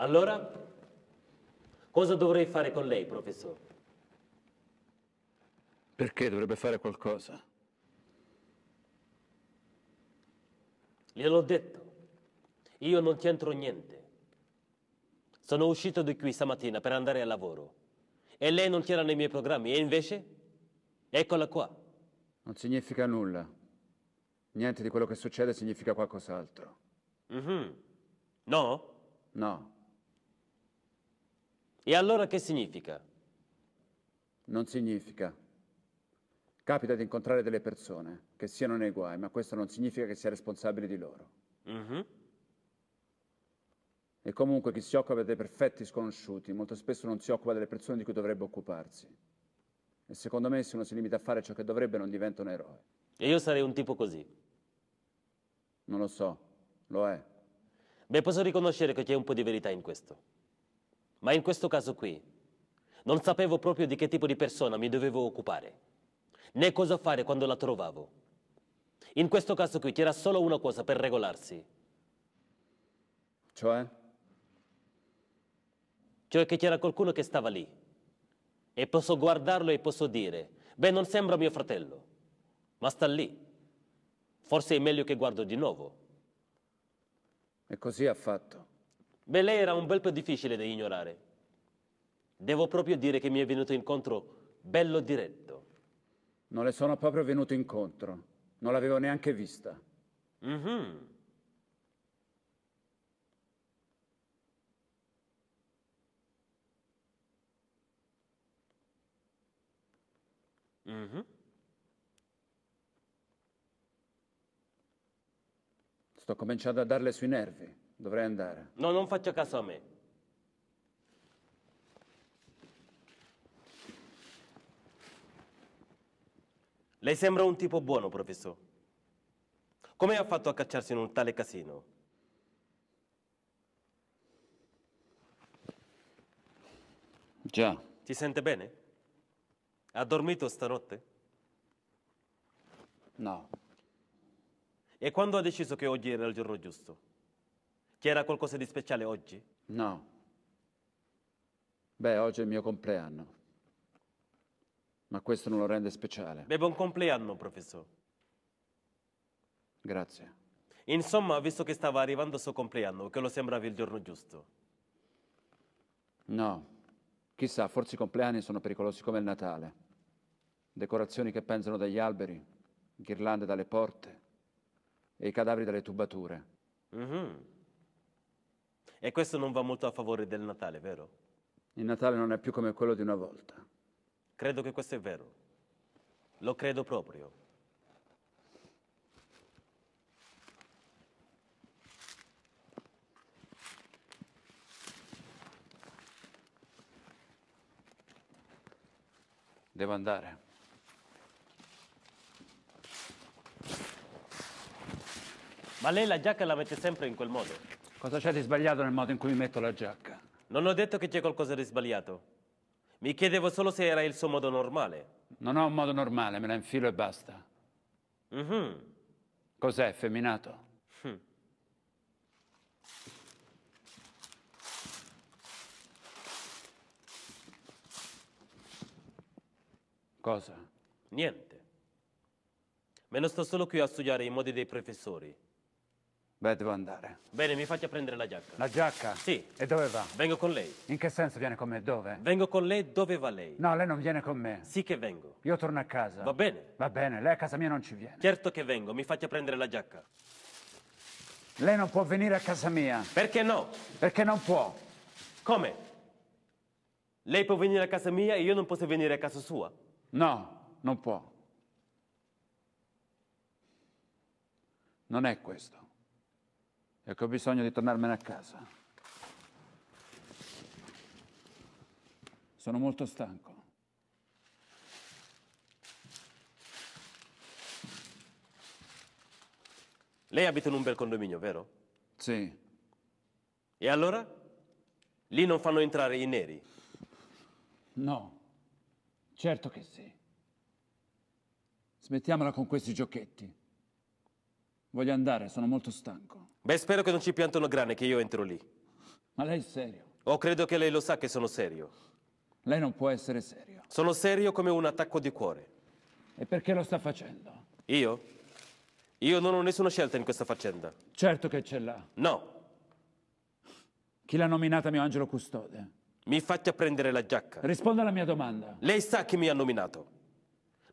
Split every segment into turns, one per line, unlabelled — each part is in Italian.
Allora, cosa dovrei fare con lei, professore?
Perché dovrebbe fare qualcosa?
Gliel'ho detto, io non c'entro niente. Sono uscito di qui stamattina per andare al lavoro e lei non c'era nei miei programmi e invece eccola qua.
Non significa nulla. Niente di quello che succede significa qualcos'altro.
Mm -hmm. No? No. E allora che significa? Non significa.
Capita di incontrare delle persone che siano nei guai, ma questo non significa che sia responsabile di loro. Mm -hmm. E comunque chi si occupa dei perfetti sconosciuti molto spesso non si occupa delle persone di cui dovrebbe occuparsi. E secondo me se uno si limita a fare ciò che dovrebbe non diventa un eroe.
E io sarei un tipo così. Non lo so, lo è. Beh, posso riconoscere che c'è un po' di verità in questo. Ma in questo caso qui non sapevo proprio di che tipo di persona mi dovevo occupare, né cosa fare quando la trovavo. In questo caso qui c'era solo una cosa per regolarsi. Cioè? Cioè che c'era qualcuno che stava lì. E posso guardarlo e posso dire, beh non sembra mio fratello, ma sta lì. Forse è meglio che guardo di nuovo. E così ha fatto. Beh, lei era un bel po' difficile da ignorare. Devo proprio dire che mi è venuto incontro bello diretto.
Non le sono proprio venuto incontro. Non l'avevo neanche vista. Mm-hmm. Mm-hmm. Sto cominciando a darle sui nervi. Dovrei andare.
No, non faccia caso a me. Lei sembra un tipo buono, professor. Come ha fatto a cacciarsi in un tale casino? Già. Ti sente bene? Ha dormito stanotte? No. E quando ha deciso che oggi era il giorno giusto? C'era qualcosa di speciale oggi?
No. Beh, oggi è il mio compleanno. Ma questo non lo rende speciale.
Beh, buon compleanno, professor. Grazie. Insomma, visto che stava arrivando il suo compleanno, che lo sembrava il giorno giusto.
No. Chissà, forse i compleanni sono pericolosi come il Natale. Decorazioni che pensano dagli alberi, ghirlande dalle porte e i cadaveri dalle tubature.
mm -hmm. E questo non va molto a favore del Natale, vero?
Il Natale non è più come quello di una volta.
Credo che questo è vero. Lo credo proprio.
Devo andare.
Ma lei la giacca la mette sempre in quel modo? Cosa c'è di sbagliato
nel modo in cui mi metto la giacca?
Non ho detto che c'è qualcosa di sbagliato. Mi chiedevo solo se era il suo modo normale. Non ho un modo normale, me la infilo e basta. Mm -hmm. Cos'è,
effeminato?
Mm. Cosa? Niente. Me ne sto solo qui a studiare i modi dei professori.
Beh, devo andare.
Bene, mi faccia prendere la giacca.
La giacca? Sì. E dove va?
Vengo con lei. In che senso viene con me? Dove? Vengo con lei dove va lei. No, lei non viene con me. Sì che vengo. Io torno a casa. Va bene. Va bene, lei a casa mia non ci viene. Certo che vengo, mi faccia prendere la giacca. Lei non può venire a casa mia. Perché no? Perché non può. Come? Lei può venire a casa mia e io non posso venire a casa sua? No, non può.
Non è questo e che ho bisogno di tornarmene a casa. Sono molto stanco.
Lei abita in un bel condominio, vero? Sì. E allora? Lì non fanno entrare i neri?
No, certo che sì. Smettiamola con questi giochetti. Voglio andare, sono molto stanco.
Beh, spero che non ci piantano grane, che io entro lì. Ma lei è serio? Oh, credo che lei lo sa che sono serio. Lei non può essere serio. Sono serio come un attacco di cuore.
E perché lo sta facendo?
Io? Io non ho nessuna scelta in questa faccenda.
Certo che ce l'ha. No. Chi
l'ha nominata mio
angelo custode?
Mi faccia prendere la giacca. Risponda alla mia domanda. Lei sa chi mi ha nominato.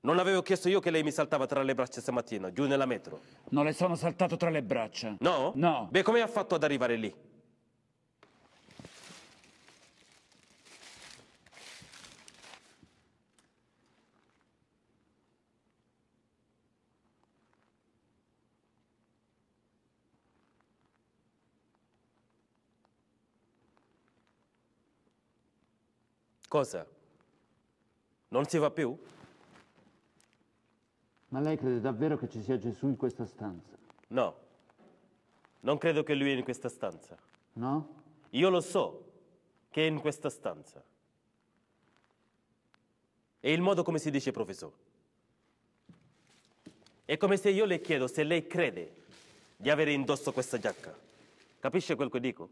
Non avevo chiesto io che lei mi saltava tra le braccia stamattina, giù nella metro.
Non le sono saltato tra le braccia.
No? No. Beh, come ha fatto ad arrivare lì? Cosa? Non si va più?
Ma lei crede davvero che ci sia Gesù in questa stanza?
No. Non credo che lui è in questa stanza. No? Io lo so che è in questa stanza. È il modo come si dice professore. È come se io le chiedo se lei crede di avere indosso questa giacca. Capisce quel che dico?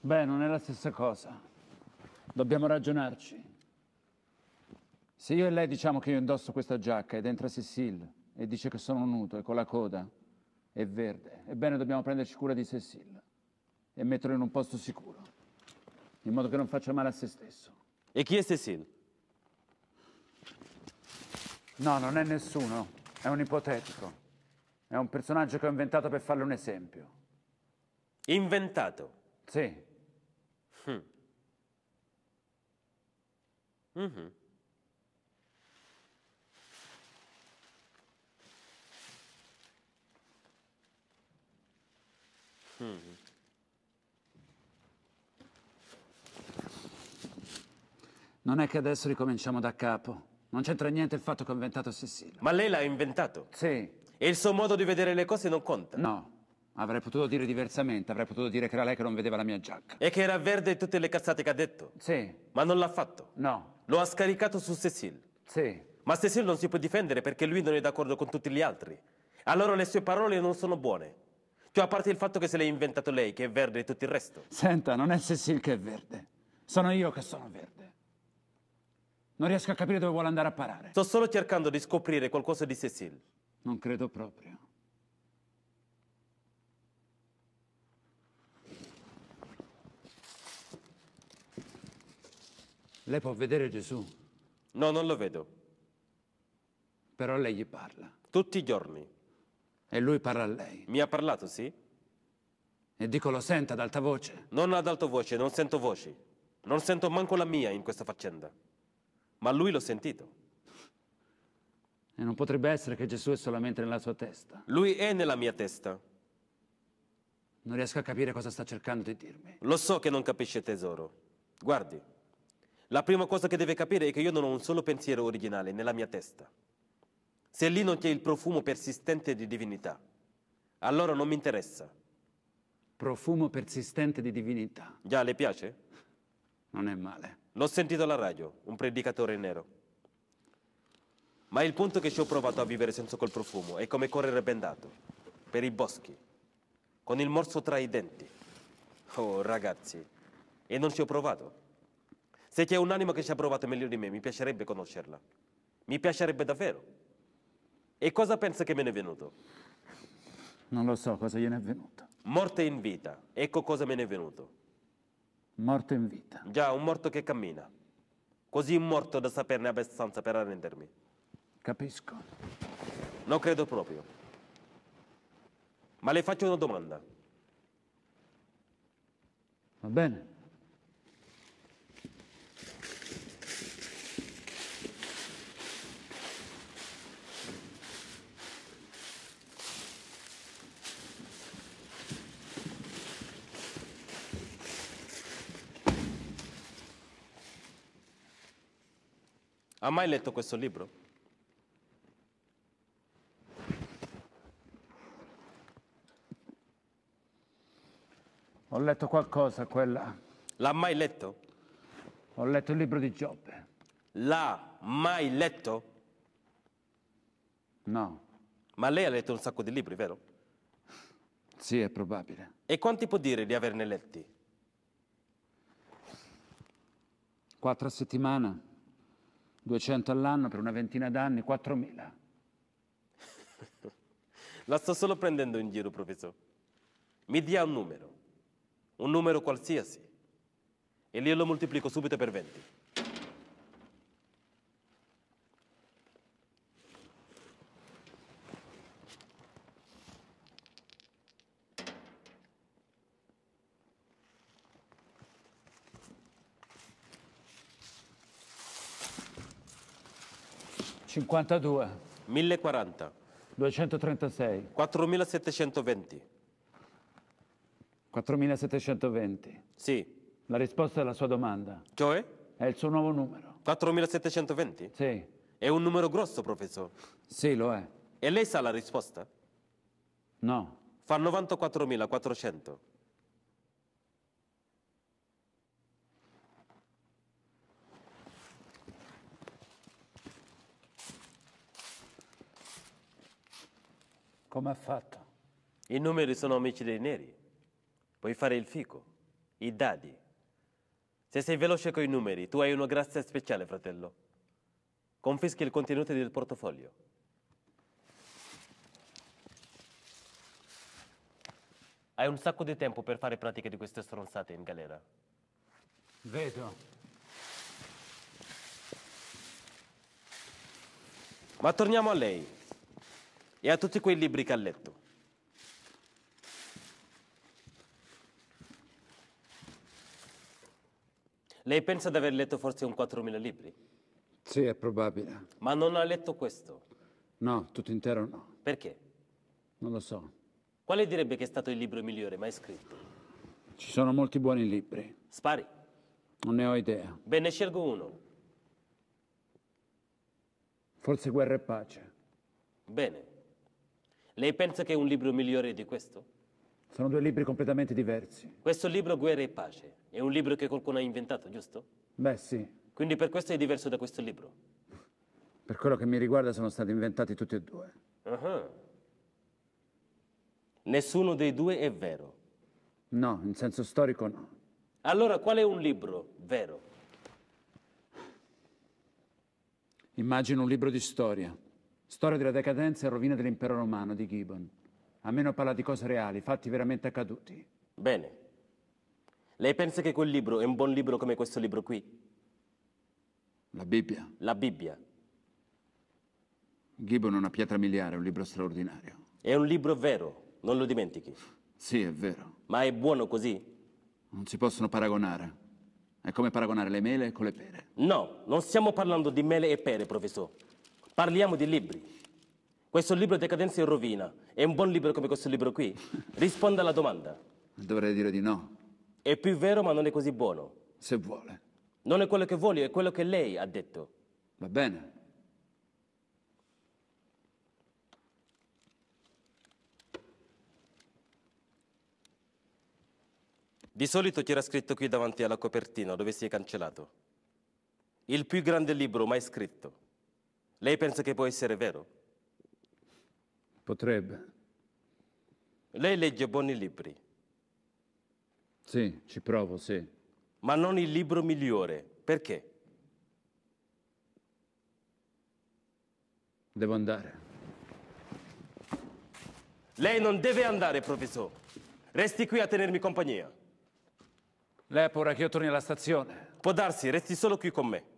Beh, non è la stessa cosa. Dobbiamo ragionarci. Se io e lei diciamo che io indosso questa giacca ed entra Cecil e dice che sono nudo e con la coda è verde, ebbene dobbiamo prenderci cura di Cecil e metterlo in un posto sicuro, in modo che non faccia male a se stesso. E chi è Cecil? No, non è nessuno, è un ipotetico. È un personaggio che ho inventato per farle un esempio.
Inventato? Sì. Hmm. Mm-hmm. Mm.
Non è che adesso ricominciamo da capo. Non c'entra niente il fatto che ho inventato Sessila. Ma lei l'ha inventato? Sì. E il suo modo di vedere le cose non conta? No. Avrei potuto dire diversamente, avrei potuto
dire che era lei che non vedeva la mia giacca. E che era verde tutte le cazzate che ha detto? Sì. Ma non l'ha fatto? No. Lo ha scaricato su Cecil? Sì. Ma Cecil non si può difendere perché lui non è d'accordo con tutti gli altri. Allora le sue parole non sono buone. Cioè, a parte il fatto che se l'è inventato lei, che è verde e tutto il resto.
Senta, non è Cecil che è verde. Sono io che sono verde. Non riesco a capire dove vuole andare a parare.
Sto solo cercando di scoprire qualcosa di Cecil. Non credo proprio.
Lei può vedere Gesù? No, non lo vedo. Però lei gli parla. Tutti
i giorni. E lui parla a lei. Mi ha parlato, sì? E dico lo senta ad alta voce. Non ad alta voce, non sento voci. Non sento manco la mia in questa faccenda. Ma lui l'ho sentito.
E non potrebbe essere che Gesù è solamente nella sua testa.
Lui è nella mia testa. Non riesco a capire cosa sta cercando di dirmi. Lo so che non capisce tesoro. Guardi, la prima cosa che deve capire è che io non ho un solo pensiero originale nella mia testa. Se lì non c'è il profumo persistente di divinità, allora non mi interessa. Profumo persistente di divinità. Già, le piace? Non è male. L'ho sentito alla radio, un predicatore nero. Ma il punto che ci ho provato a vivere senza quel profumo è come correre bendato, per i boschi, con il morso tra i denti. Oh, ragazzi, e non ci ho provato. Se c'è un'anima che ci ha provato meglio di me, mi piacerebbe conoscerla. Mi piacerebbe davvero. E cosa pensa che me ne è venuto?
Non lo so cosa gliene è venuto.
Morte in vita. Ecco cosa me ne è venuto.
Morto in vita.
Già, un morto che cammina. Così morto da saperne abbastanza per arrendermi. Capisco. Non credo proprio. Ma le faccio una domanda. Va bene. Ha mai letto questo libro?
Ho letto qualcosa, quella.
L'ha mai letto?
Ho letto il libro di Giobbe.
L'ha mai letto? No. Ma lei ha letto un sacco di libri, vero? Sì, è probabile. E quanti può dire di averne letti?
Quattro settimane. settimana. 200 all'anno per una ventina d'anni, 4.000.
La sto solo prendendo in giro, professore. Mi dia un numero, un numero qualsiasi, e io lo moltiplico subito per 20. 52. 1040. 236. 4720.
4720. Sì. La risposta alla sua domanda. Cioè? È il suo nuovo numero.
4720? Sì. È un numero grosso, professor. Sì, lo è. E lei sa la risposta? No. Fa 94400.
Come ha fatto?
I numeri sono amici dei neri. Puoi fare il fico, i dadi. Se sei veloce coi numeri, tu hai una grazia speciale, fratello. Confischi il contenuto del portafoglio. Hai un sacco di tempo per fare pratiche di queste stronzate in galera. Vedo. Ma torniamo a lei e a tutti quei libri che ha letto. Lei pensa di aver letto forse un 4.000 libri?
Sì, è probabile.
Ma non ha letto questo?
No, tutto intero no. Perché? Non lo so.
Quale direbbe che è stato il libro migliore mai scritto?
Ci sono molti buoni libri. Spari. Non ne ho idea.
Bene, scelgo uno. Forse Guerra e Pace. Bene. Lei pensa che è un libro migliore di questo?
Sono due libri completamente diversi.
Questo libro Guerra e Pace è un libro che qualcuno ha inventato, giusto? Beh, sì. Quindi per questo è diverso da questo libro.
Per quello che mi riguarda sono stati inventati tutti e
due. Uh-huh. Nessuno dei due è vero.
No, in senso storico no.
Allora qual è un libro vero?
Immagino un libro di storia. Storia della decadenza e rovina dell'impero romano di Gibbon. A meno parla di cose reali, fatti veramente accaduti.
Bene. Lei pensa che quel libro è un buon libro come questo libro qui? La Bibbia. La Bibbia.
Gibbon è una pietra miliare, un libro straordinario. È un libro vero, non lo dimentichi. Sì, è vero. Ma è buono così?
Non si possono paragonare. È come paragonare le mele con le pere. No, non stiamo parlando di mele e pere, professore. Parliamo di libri. Questo libro Decadenza in rovina è un buon libro come questo libro qui? Risponda alla domanda.
Dovrei dire di
no. È più vero ma non è così buono. Se vuole. Non è quello che voglio, è quello che lei ha detto. Va bene. Di solito c'era scritto qui davanti alla copertina dove si è cancellato. Il più grande libro mai scritto. Lei pensa che può essere vero? Potrebbe. Lei legge buoni libri. Sì, ci provo, sì. Ma non il libro migliore. Perché? Devo andare. Lei non deve andare, professor. Resti qui a tenermi compagnia. Lei ha paura che io torni alla stazione? Può darsi, resti solo qui con me.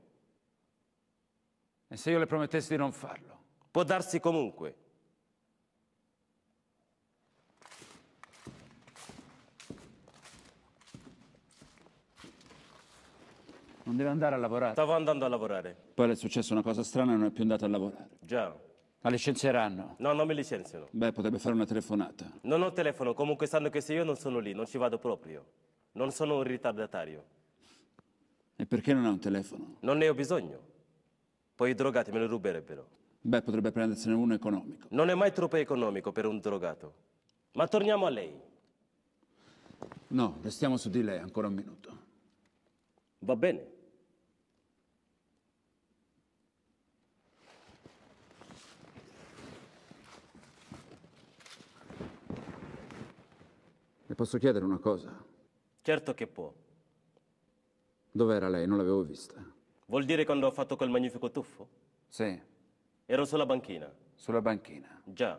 E se io le promettessi di non farlo? Può darsi comunque.
Non deve andare a lavorare. Stavo andando a lavorare.
Poi le è successa una cosa strana e non è più andato a lavorare. Già. Ma licenzieranno?
No, non mi licenziano.
Beh, potrebbe fare una telefonata.
Non ho telefono, comunque sanno che se io non sono lì, non ci vado proprio. Non sono un ritardatario.
E perché non ha un telefono?
Non ne ho bisogno. Poi i drogati me lo ruberebbero.
Beh, potrebbe prendersene uno economico.
Non è mai troppo economico per un drogato. Ma torniamo a lei.
No, restiamo su di lei ancora un minuto. Va bene. Le posso chiedere una cosa?
Certo che può.
Dov'era lei? Non l'avevo vista.
Vuol dire quando ho fatto quel magnifico tuffo? Sì. Ero sulla banchina. Sulla banchina? Già.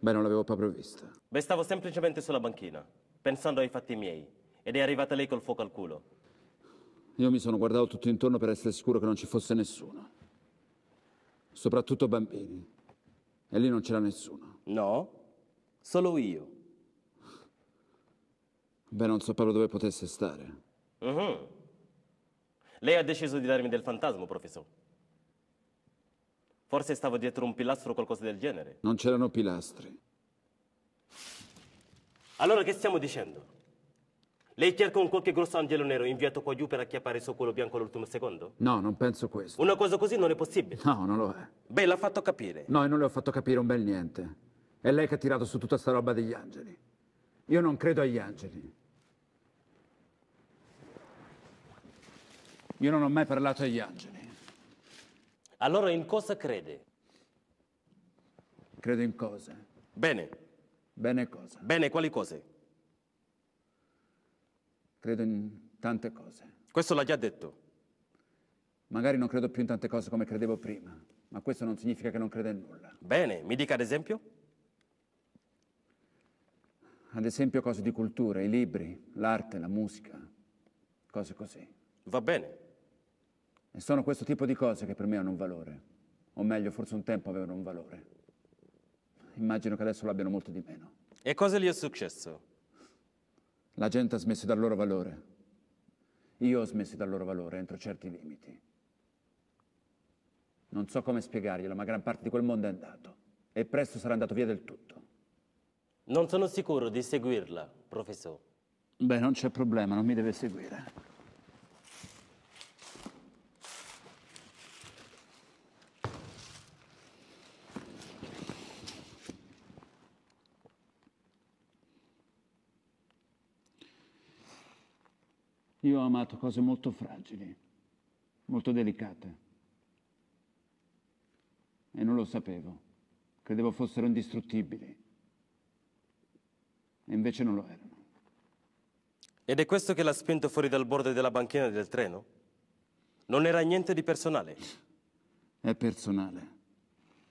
Beh, non l'avevo proprio vista.
Beh, stavo semplicemente sulla banchina, pensando ai fatti miei, ed è arrivata lei col fuoco al culo.
Io mi sono guardato tutto intorno per essere sicuro che non ci fosse nessuno. Soprattutto bambini. E lì non c'era nessuno. No, solo io. Beh, non so proprio dove potesse stare.
Uh mhm. -huh. Lei ha deciso di darmi del fantasma, professore. Forse stavo dietro un pilastro o qualcosa del genere.
Non c'erano pilastri.
Allora che stiamo dicendo? Lei cerca un qualche grosso angelo nero inviato qua giù per acchiappare su quello bianco all'ultimo secondo? No, non
penso questo.
Una cosa così non è possibile. No, non lo è. Beh, l'ha fatto capire.
No, e non le ho fatto capire un bel niente. È lei che ha tirato su tutta sta roba degli angeli. Io non credo agli angeli. Io non ho mai parlato
agli angeli. Allora in cosa crede? Credo in cose. Bene. Bene cosa? Bene, quali cose?
Credo in tante cose. Questo l'ha già detto. Magari non credo più in tante cose come credevo prima, ma questo non significa che non creda in nulla.
Bene, mi dica ad esempio?
Ad esempio cose di cultura, i libri, l'arte, la musica, cose così.
Va bene.
E sono questo tipo di cose che per me hanno un valore, o meglio, forse un tempo avevano un valore. Immagino che adesso l'abbiano molto di meno.
E cosa gli è successo?
La gente ha smesso dal loro valore. Io ho smesso dal loro valore entro certi limiti. Non so come spiegarglielo, ma gran parte di quel mondo è andato. E
presto sarà andato via del tutto. Non sono sicuro di seguirla, professore.
Beh, non c'è problema, non mi deve seguire. Io ho amato cose molto fragili, molto delicate. E non lo sapevo. Credevo fossero indistruttibili. E invece non lo erano.
Ed è questo che l'ha spinto fuori dal bordo della banchina del treno? Non era niente di personale?
È personale.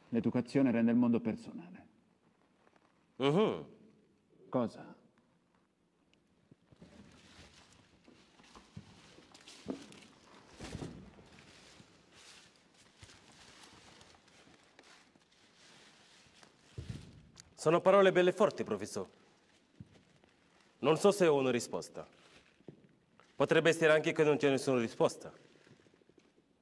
L'educazione rende il mondo personale.
Uh mm-hmm. -huh. Cosa? Sono parole belle forti, professore. Non so se ho una risposta. Potrebbe essere anche che non c'è nessuna risposta.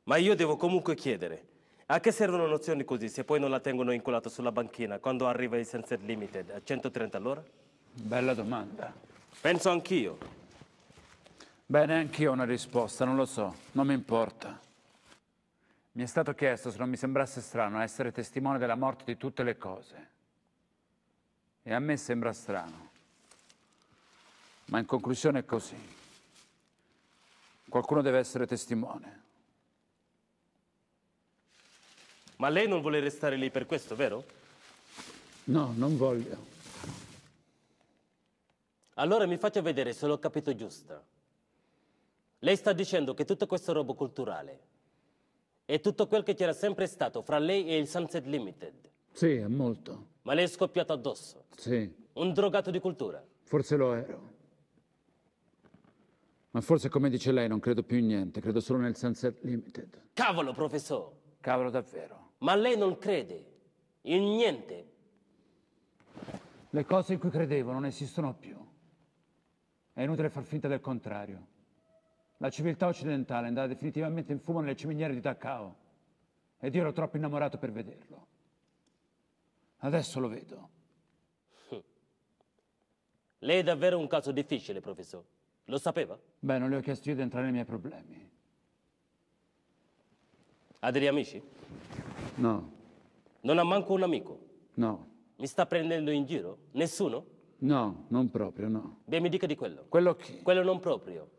Ma io devo comunque chiedere, a che servono nozioni così se poi non la tengono incolata sulla banchina quando arriva il Sensor Limited a 130 all'ora? Bella domanda. Penso anch'io. Bene, anch'io ho una risposta, non lo so, non mi importa.
Mi è stato chiesto se non mi sembrasse strano essere testimone della morte di tutte le cose. E a me sembra strano, ma in conclusione è così. Qualcuno deve essere testimone.
Ma lei non vuole restare lì per questo, vero?
No, non voglio.
Allora mi faccia vedere se l'ho capito giusta. Lei sta dicendo che tutto questo robo culturale è tutto quel che c'era sempre stato fra lei e il Sunset Limited.
Sì, è molto.
Ma le è scoppiato addosso? Sì. Un drogato di cultura?
Forse lo ero. Ma forse, come dice lei, non credo più in niente, credo solo nel Sunset Limited.
Cavolo, professor! Cavolo davvero. Ma lei non crede in niente.
Le cose in cui credevo non esistono più. È inutile far finta del contrario. La civiltà occidentale andrà definitivamente in fumo nelle ciminiere di Dachau. Ed io ero troppo innamorato per vederlo. Adesso lo vedo.
Lei è davvero un caso difficile, professore. Lo sapeva?
Beh, non le ho chiesto io di entrare nei miei problemi.
Ha degli amici? No. Non ha manco un amico? No. Mi sta prendendo in giro? Nessuno?
No, non proprio, no.
Beh, mi dica di quello. Quello che? Quello non proprio.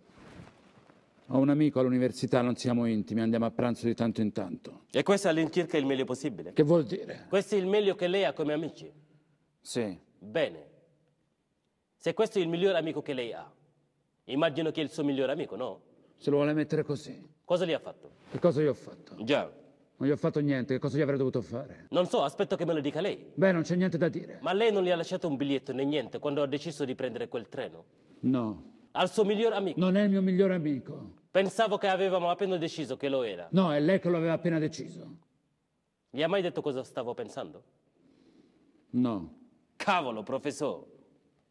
Ho un amico all'università, non siamo intimi, andiamo a pranzo di tanto in tanto.
E questo è all'incirca il meglio possibile? Che vuol dire? Questo è il meglio che lei ha come amici? Sì. Bene. Se questo è il miglior amico che lei ha, immagino che è il suo miglior amico, no?
Se lo vuole mettere così.
Cosa gli ha fatto?
Che cosa gli ho fatto? Già. Non gli ho fatto niente, che cosa gli avrei dovuto fare?
Non so, aspetto che me lo dica lei.
Beh, non c'è niente da dire.
Ma lei non gli ha lasciato un biglietto né niente quando ha deciso di prendere quel treno? No. Al suo miglior amico. Non è il mio migliore amico. Pensavo che avevamo appena deciso che lo era.
No, è lei che lo aveva appena deciso.
Gli ha mai detto cosa stavo pensando? No. Cavolo, professore.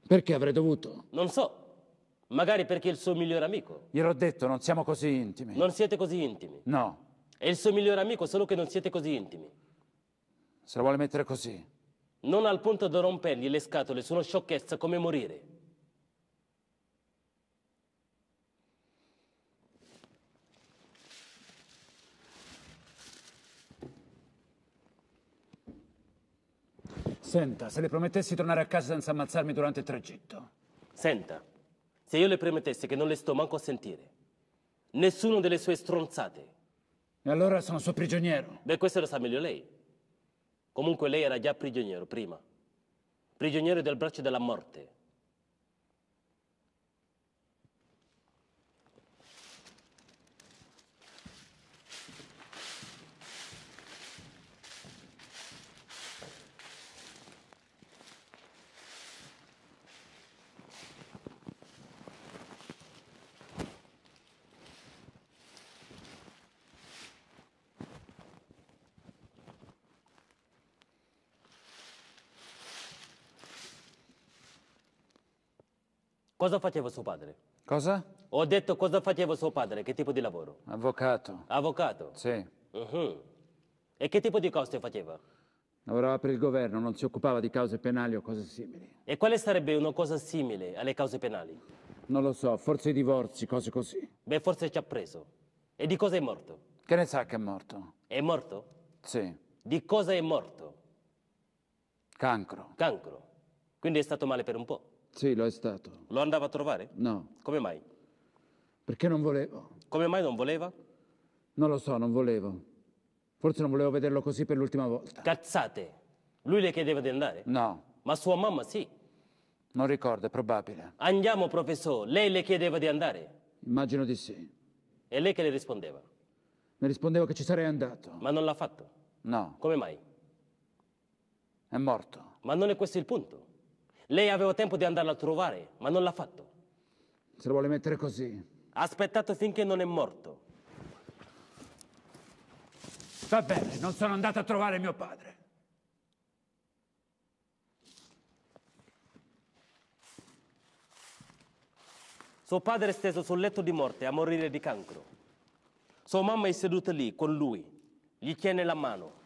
Perché avrei dovuto?
Non so. Magari perché è il suo miglior amico. ho detto, non siamo così intimi. Non siete così intimi? No. È il suo miglior amico, solo che non siete così intimi. Se la vuole mettere così. Non al punto da rompergli le scatole su una sciocchezza come morire.
Senta, se le promettessi di tornare a casa senza ammazzarmi durante il tragitto.
Senta, se io le promettessi che non le sto manco a sentire, nessuno delle sue stronzate. E
allora sono suo
prigioniero. Beh, questo lo sa meglio lei. Comunque lei era già prigioniero prima. Prigioniero del braccio della morte. Cosa faceva suo padre? Cosa? Ho detto cosa faceva suo padre, che tipo di lavoro?
Avvocato.
Avvocato? Sì. Uh -huh. E che tipo di cose faceva?
Lavorava per il governo, non
si occupava di cause
penali o cose simili.
E quale sarebbe una cosa simile alle cause penali?
Non lo so, forse i divorzi, cose così.
Beh, forse ci ha preso. E di cosa è morto? Che ne sa che è morto? È morto? Sì. Di cosa è morto? Cancro. Cancro. Quindi è stato male per un po'. Sì, lo è stato. Lo andava a trovare? No. Come mai?
Perché non volevo.
Come mai non voleva?
Non lo so, non volevo. Forse non volevo vederlo così per l'ultima volta.
Cazzate! Lui le chiedeva di andare? No. Ma sua mamma sì. Non ricordo, è probabile. Andiamo, professore. Lei le chiedeva di andare? Immagino di sì. E lei che le rispondeva?
Mi rispondeva che ci sarei andato.
Ma non l'ha fatto? No. Come mai? È morto. Ma non è questo il punto. Lei aveva tempo di andarla a trovare, ma non l'ha fatto.
Se lo vuole mettere così.
Ha aspettato finché non è morto. Va bene, non sono andato a trovare mio padre. Suo padre è steso sul letto di morte a morire di cancro. Sua mamma è seduta lì con lui, gli tiene la mano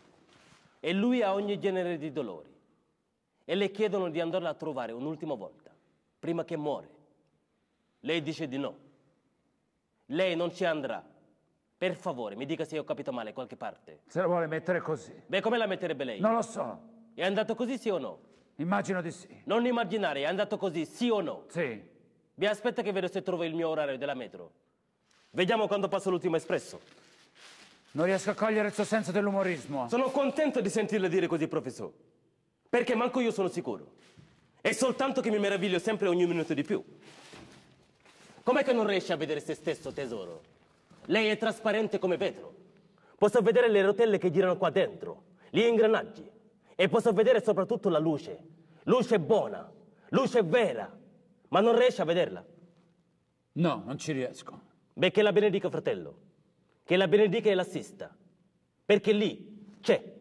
e lui ha ogni genere di dolori e le chiedono di andarla a trovare un'ultima volta, prima che muore. Lei dice di no. Lei non ci andrà. Per favore, mi dica se ho capito male qualche parte. Se la vuole mettere così. Beh, come la metterebbe lei? Non lo so. È andato così sì o no? Immagino di sì. Non immaginare, è andato così sì o no? Sì. Vi aspetta che vedo se trovo il mio orario della metro. Vediamo quando passa l'ultimo espresso. Non riesco a cogliere il suo senso dell'umorismo. Sono contento di sentirle dire così, professore. Perché manco io sono sicuro. È soltanto che mi meraviglio sempre ogni minuto di più. Com'è che non riesci a vedere se stesso, tesoro? Lei è trasparente come vetro. Posso vedere le rotelle che girano qua dentro, gli ingranaggi. E posso vedere soprattutto la luce. Luce buona, luce vera. Ma non riesci a vederla? No, non ci riesco. Beh, che la benedica, fratello. Che la benedica e l'assista. Perché lì c'è